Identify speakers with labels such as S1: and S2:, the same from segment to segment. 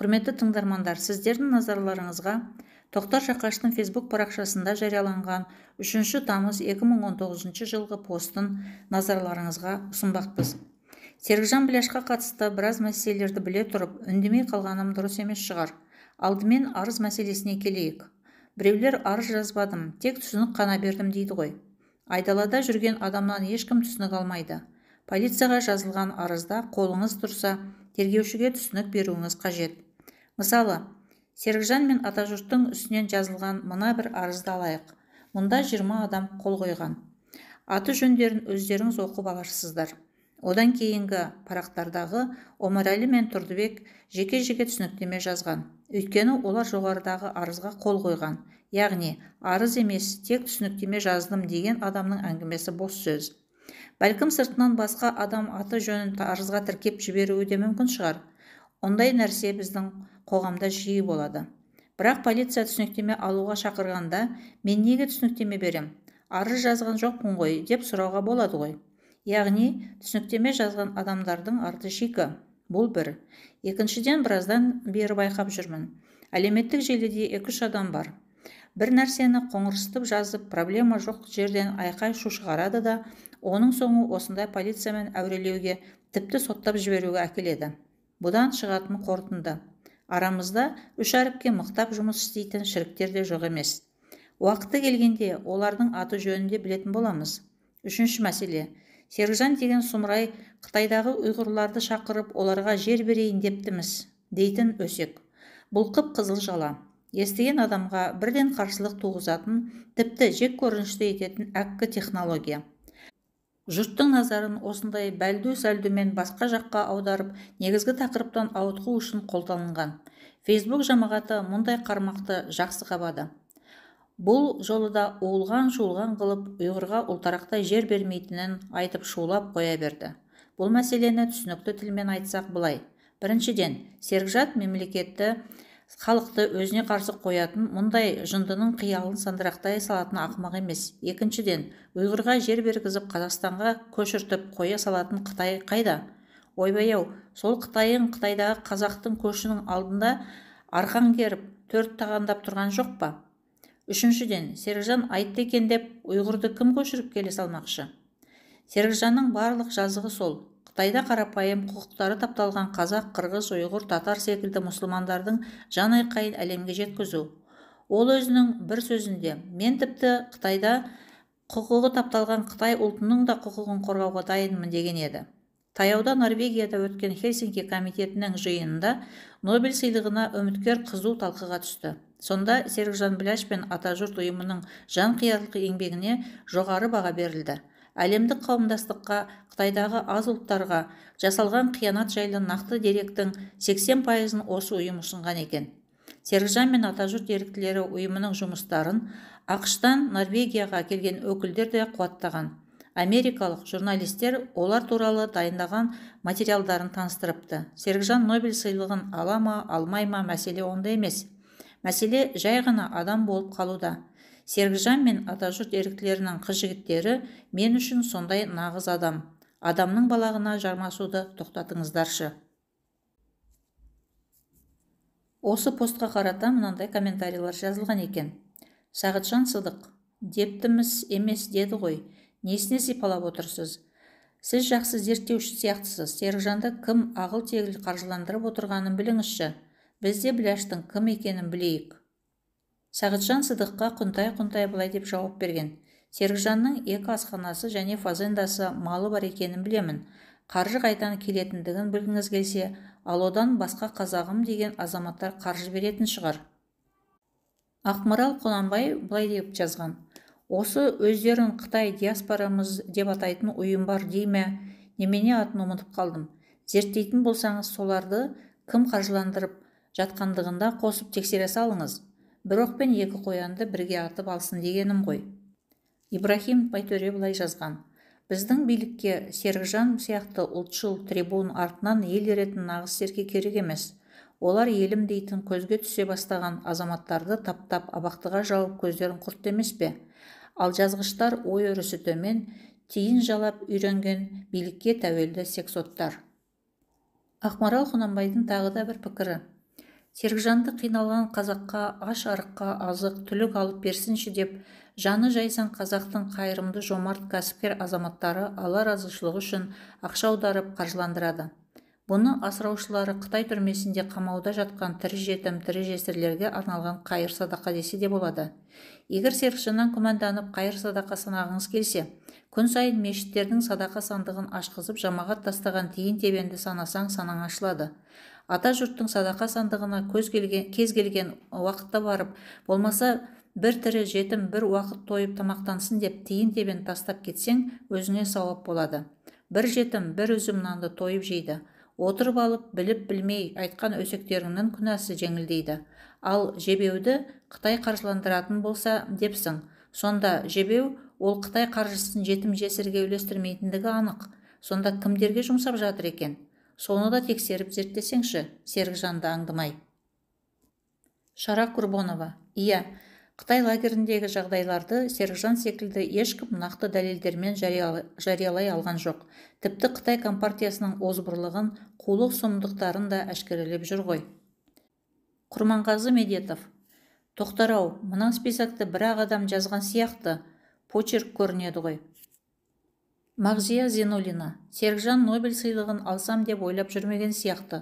S1: құрметті тыңдармандар сіздердің назарларыңызға тоқтар жақаштың фейсбук парақшасында жарияланған 3 тамыз 2019 жылғы постын назарларыңызға ұсынбақпыз серікжан біляшқа қатысты біраз мәселелерді біле тұрып үндемей қалғаным дұрыс емес шығар алдымен арыз мәселесіне келейік біреулер арыз жазбадым тек түсінік қана бердім дейді ғой айдалада жүрген адамнан ешкім түсінік алмайды полицияға жазылған арызда қолыңыз тұрса тергеушіге түсінік беруіңіз қажет мысалы серікжан мен атажұрттың үстінен жазылған мына бір арызды алайық мұнда 20 адам қол қойған аты жөндерін өздеріңіз оқып аларсыздар одан кейінгі парақтардағы омарәлі мен тұрдыбек жеке жеке түсініктеме жазған өйткені олар жоғарыдағы арызға қол қойған яғни арыз емес тек түсініктеме жаздым деген адамның әңгімесі бос сөз бәлкім сыртынан басқа адам аты жөнін арызға тіркеп жіберуі де мүмкін шығар ондай нәрсе біздің қоғамда жиі болады бірақ полиция түсініктеме алуға шақырғанда мен неге түсініктеме берем? арыз жазған жоқпын ғой деп сұрауға болады ғой яғни түсініктеме жазған адамдардың арты шикі бұл бір екіншіден біраздан бері байқап жүрмін әлеуметтік желіде екі үш адам бар бір нәрсені қоңырсытып жазып проблема жоқ жерден айқай шу шығарады да оның соңы осындай полициямен әурелеуге тіпті соттап жіберуге әкеледі бұдан шығатын қорытынды арамызда үш әріпке мықтап жұмыс істейтін шіріктер де жоқ емес уақыты келгенде олардың аты жөнінде білетін боламыз үшінші мәселе сержан деген сұмырай қытайдағы ұйғырларды шақырып оларға жер берейін дептіміз. дейтін өсек бұл қып қызыл жала естіген адамға бірден қарсылық туғызатын тіпті жек көрінішті ететін әккі технология жұрттың назарын осындай бәлдеу сәлдумен басқа жаққа аударып негізгі тақырыптан ауытқу үшін қолданылған фейсбук жамағаты мұндай қармақты жақсы қабады бұл жолы да уылған шуылған қылып ұйғырға ұлтарақтай жер бермейтінін айтып шулап қоя берді бұл мәселені түсінікті тілмен айтсақ былай біріншіден серікжат мемлекетті халықты өзіне қарсы қоятын мұндай жындының қиялын сандырақтай салатын ақымақ емес екіншіден ұйғырға жер бергізіп қазақстанға көшіртіп қоя салатын қытай қайда ойбай ау сол қытайың қытайдағы қазақтың көшінің алдында арқан керіп төрт тағандап тұрған жоқ па үшіншіден серікжан айтты екен деп ұйғырды кім көшіріп келе салмақшы серікжанның барлық жазығы сол қытайда қарапайым құқықтары тапталған қазақ қырғыз ұйғыр татар секілді мұсылмандардың жан айқайын әлемге жеткізу ол өзінің бір сөзінде мен тіпті қытайда құқығы тапталған қытай ұлтының да құқығын қорғауға дайынмын деген еді таяуда норвегияда өткен хельсинки комитетінің жиынында нобель сыйлығына үміткер қызу талқыға түсті сонда серікжан біләш пен атажұрт ұйымының жанқиярлық еңбегіне жоғары баға берілді әлемдік қауымдастыққа қытайдағы аз ұлттарға жасалған қиянат жайлы нақты деректің 80 пайызын осы ұйым ұсынған екен серікжан мен атажұрт еріктілері ұйымының жұмыстарын ақштан норвегияға келген өкілдер де қуаттаған америкалық журналистер олар туралы дайындаған материалдарын таныстырыпты серікжан нобель сыйлығын ала ма алмай ма мәселе онда емес мәселе жай ғана адам болып қалуда серікжан мен атажұрт еріктілерінің қыз жігіттері мен үшін сондай нағыз адам адамның балағына жармасуды тоқтатыңыздаршы осы постқа қарата мынандай комментарийлер жазылған екен сағытжан сыдық дептіміз емес деді ғой несіне сипалап отырсыз сіз жақсы зерттеуші сияқтысыз серікжанды кім ағыл тегіл қаржыландырып отырғанын біліңізші біз де кім екенін білейік Сағытжан сыдыққа құнтай құнтай былай деп жауап берген серікжанның екі асханасы және фазендасы малы бар екенін білемін қаржы қайдан келетіндігін білгіңіз келсе ал одан басқа қазағым деген азаматтар қаржы беретін шығар ақмарал құнанбай былай деп жазған осы өздерін қытай диаспорамыз деп атайтын ұйым бар дей ме немене атын ұмытып қалдым зерттейтін болсаңыз соларды кім қаржыландырып жатқандығында қосып тексере салыңыз бір оқпен екі қоянды бірге атып алсын дегенім ғой ибраһим байтөре былай жазған біздің билікке серікжан сияқты ұлтшыл трибун артынан ел еретін нағыз серке керек емес олар елім дейтін көзге түсе бастаған азаматтарды таптап абақтыға жауып көздерін құртты емес пе ал жазғыштар ой өрісі төмен тиін жалап үйренген билікке тәуелді сексоттар ақмарал құнанбайдың тағы да бір пікірі серікжанды қиналған қазаққа аш арыққа азық түлік алып берсінші деп жаны жайсаң қазақтың қайырымды жомарт кәсіпкер азаматтары алла разышылығы үшін ақша аударып қаржыландырады бұны асыраушылары қытай түрмесінде қамауда жатқан тірі жетім тірі жесірлерге арналған қайыр садақа десе де болады егер серікжаннан күмәнданып қайыр садақа санағыңыз келсе күн сайын мешіттердің садақа сандығын ашқызып жамағат тастаған тиын тебенді санасаң санаң ашылады ата жұрттың садақа сандығына көз келген, кез келген уақытта барып болмаса бір тірі жетім бір уақыт тойып тамақтансын деп тиын тебен тастап кетсең өзіңе сауап болады бір жетім бір үзім нанды тойып жейді отырып алып біліп білмей айтқан өсектеріңнің күнәсі жеңілдейді ал жебеуді қытай қаржыландыратын болса депсің сонда жебеу ол қытай қаржысын жетім жесірге үлестірмейтіндігі анық сонда кімдерге жұмсап жатыр екен соны да тексеріп зерттесеңші серікжанды аңдымай шара курбонова иә қытай лагеріндегі жағдайларды серікжан секілді ешкім нақты дәлелдермен жариялай, жариялай алған жоқ тіпті қытай компартиясының озбырлығын қулық сұмдықтарын да әшкерелеп жүр ғой құрманғазы медетов тоқтар ау мына списокты бір адам жазған сияқты почерк көрінеді ғой мағзия Зинолина – серікжан нобель сыйлығын алсам деп ойлап жүрмеген сияқты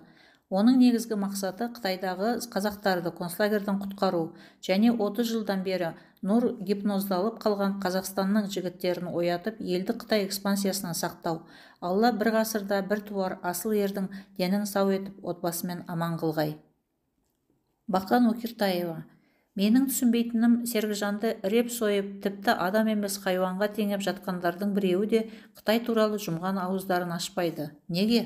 S1: оның негізгі мақсаты қытайдағы қазақтарды концлагерден құтқару және 30 жылдан бері нұр гипноздалып қалған қазақстанның жігіттерін оятып елді қытай экспансиясынан сақтау алла бір ғасырда бір туар асыл ердің денін сау етіп отбасымен аман қылғай бақан окиртаева менің түсінбейтінім сергіжанды реп сойып тіпті адам емес хайуанға теңеп жатқандардың біреуі де қытай туралы жұмған ауыздарын ашпайды неге